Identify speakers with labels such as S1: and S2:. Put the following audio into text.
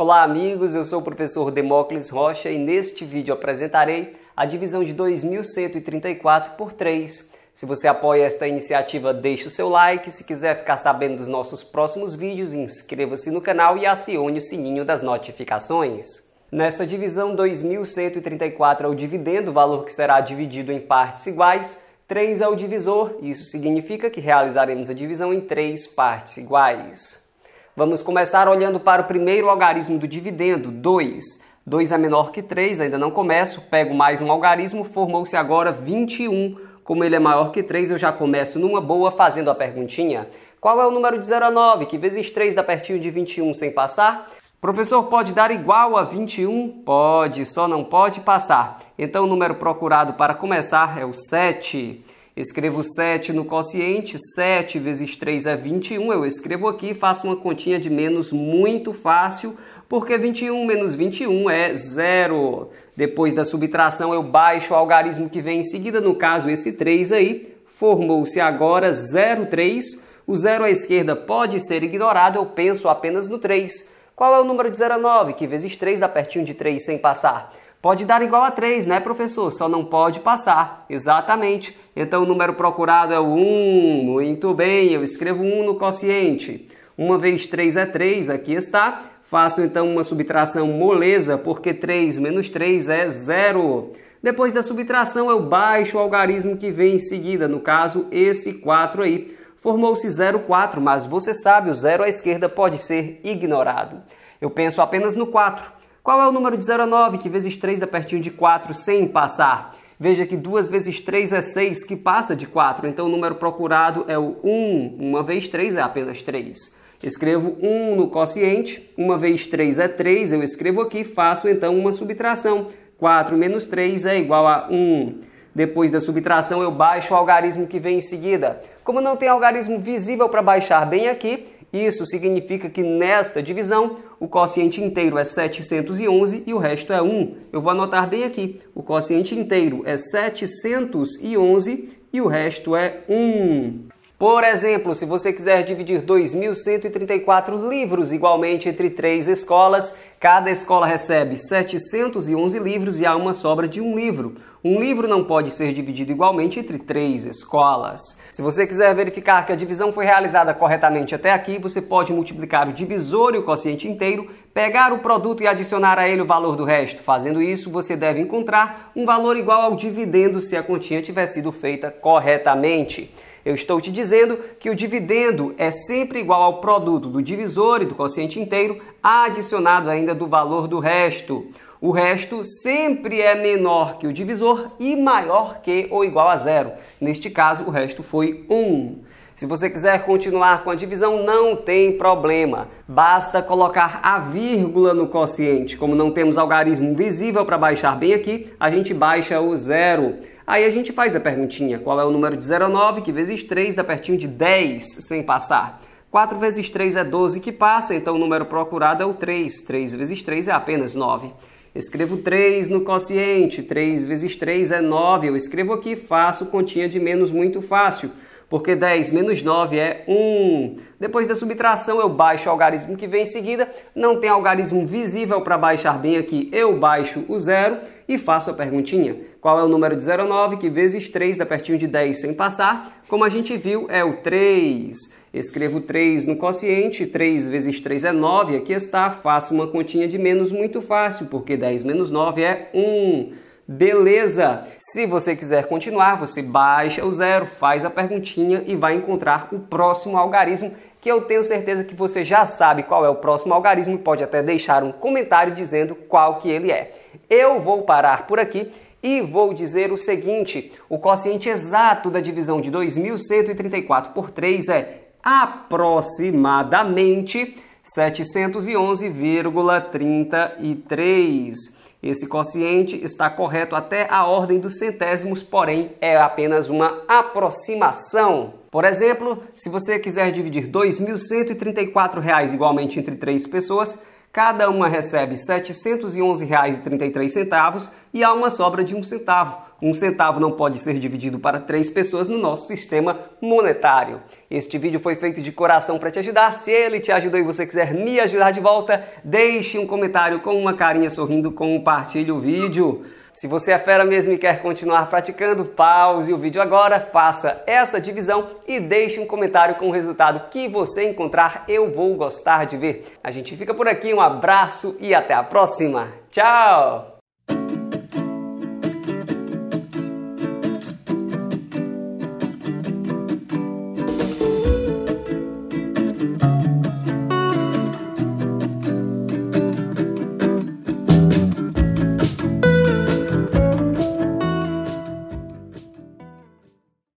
S1: Olá, amigos. Eu sou o professor Demócles Rocha e neste vídeo apresentarei a divisão de 2134 por 3. Se você apoia esta iniciativa, deixe o seu like. Se quiser ficar sabendo dos nossos próximos vídeos, inscreva-se no canal e acione o sininho das notificações. Nessa divisão, 2134 é o dividendo, valor que será dividido em partes iguais. 3 é o divisor, isso significa que realizaremos a divisão em três partes iguais. Vamos começar olhando para o primeiro algarismo do dividendo, 2. 2 é menor que 3, ainda não começo, pego mais um algarismo, formou-se agora 21. Como ele é maior que 3, eu já começo numa boa fazendo a perguntinha. Qual é o número de 0 a 9, que vezes 3 dá pertinho de 21 sem passar? Professor, pode dar igual a 21? Pode, só não pode passar. Então o número procurado para começar é o 7. Escrevo 7 no quociente, 7 vezes 3 é 21. Eu escrevo aqui, e faço uma continha de menos muito fácil, porque 21 menos 21 é zero. Depois da subtração, eu baixo o algarismo que vem em seguida, no caso esse 3 aí, formou-se agora 03. O zero à esquerda pode ser ignorado, eu penso apenas no 3. Qual é o número de 0 a 9? Que vezes 3 dá pertinho de 3 sem passar. Pode dar igual a 3, né, professor? Só não pode passar. Exatamente. Então o número procurado é o 1. Muito bem, eu escrevo 1 no quociente. 1 vezes 3 é 3, aqui está. Faço então uma subtração moleza, porque 3 menos 3 é 0. Depois da subtração, eu baixo o algarismo que vem em seguida, no caso, esse 4 aí. Formou-se 04, mas você sabe, o 0 à esquerda pode ser ignorado. Eu penso apenas no 4. Qual é o número de 0 a 9, que vezes 3 dá pertinho de 4 sem passar? Veja que 2 vezes 3 é 6, que passa de 4. Então o número procurado é o 1. 1 vez 3 é apenas 3. Escrevo 1 no quociente, 1 vez 3 é 3, eu escrevo aqui, faço então uma subtração. 4 menos 3 é igual a 1. Depois da subtração, eu baixo o algarismo que vem em seguida. Como não tem algarismo visível para baixar bem aqui, isso significa que nesta divisão o quociente inteiro é 711 e o resto é 1. Eu vou anotar bem aqui. O quociente inteiro é 711 e o resto é 1. Por exemplo, se você quiser dividir 2.134 livros igualmente entre três escolas, cada escola recebe 711 livros e há uma sobra de um livro. Um livro não pode ser dividido igualmente entre três escolas. Se você quiser verificar que a divisão foi realizada corretamente até aqui, você pode multiplicar o divisor e o quociente inteiro, pegar o produto e adicionar a ele o valor do resto. Fazendo isso, você deve encontrar um valor igual ao dividendo se a continha tiver sido feita corretamente. Eu estou te dizendo que o dividendo é sempre igual ao produto do divisor e do quociente inteiro, adicionado ainda do valor do resto. O resto sempre é menor que o divisor e maior que ou igual a zero. Neste caso, o resto foi 1. Um. Se você quiser continuar com a divisão, não tem problema. Basta colocar a vírgula no quociente. Como não temos algarismo visível para baixar bem aqui, a gente baixa o zero. Aí a gente faz a perguntinha: qual é o número de 09 que vezes 3 dá pertinho de 10 sem passar? 4 vezes 3 é 12 que passa, então o número procurado é o 3. 3 vezes 3 é apenas 9. Escrevo 3 no quociente, 3 vezes 3 é 9. Eu escrevo aqui, faço continha de menos muito fácil porque 10 menos 9 é 1. Depois da subtração, eu baixo o algarismo que vem em seguida. Não tem algarismo visível para baixar bem aqui. Eu baixo o zero e faço a perguntinha. Qual é o número de 0 a 9 que vezes 3 dá pertinho de 10 sem passar? Como a gente viu, é o 3. Escrevo 3 no quociente, 3 vezes 3 é 9, aqui está. Faço uma continha de menos muito fácil, porque 10 menos 9 é 1. Beleza? Se você quiser continuar, você baixa o zero, faz a perguntinha e vai encontrar o próximo algarismo que eu tenho certeza que você já sabe qual é o próximo algarismo e pode até deixar um comentário dizendo qual que ele é. Eu vou parar por aqui e vou dizer o seguinte: o quociente exato da divisão de 2134 por 3 é aproximadamente 711,33. Esse quociente está correto até a ordem dos centésimos, porém é apenas uma aproximação. Por exemplo, se você quiser dividir R$ 2.134 igualmente entre três pessoas, cada uma recebe R$ 711,33 e há uma sobra de um centavo. Um centavo não pode ser dividido para três pessoas no nosso sistema monetário. Este vídeo foi feito de coração para te ajudar. Se ele te ajudou e você quiser me ajudar de volta, deixe um comentário com uma carinha sorrindo, compartilhe o vídeo. Se você é fera mesmo e quer continuar praticando, pause o vídeo agora, faça essa divisão e deixe um comentário com o resultado que você encontrar. Eu vou gostar de ver. A gente fica por aqui, um abraço e até a próxima. Tchau!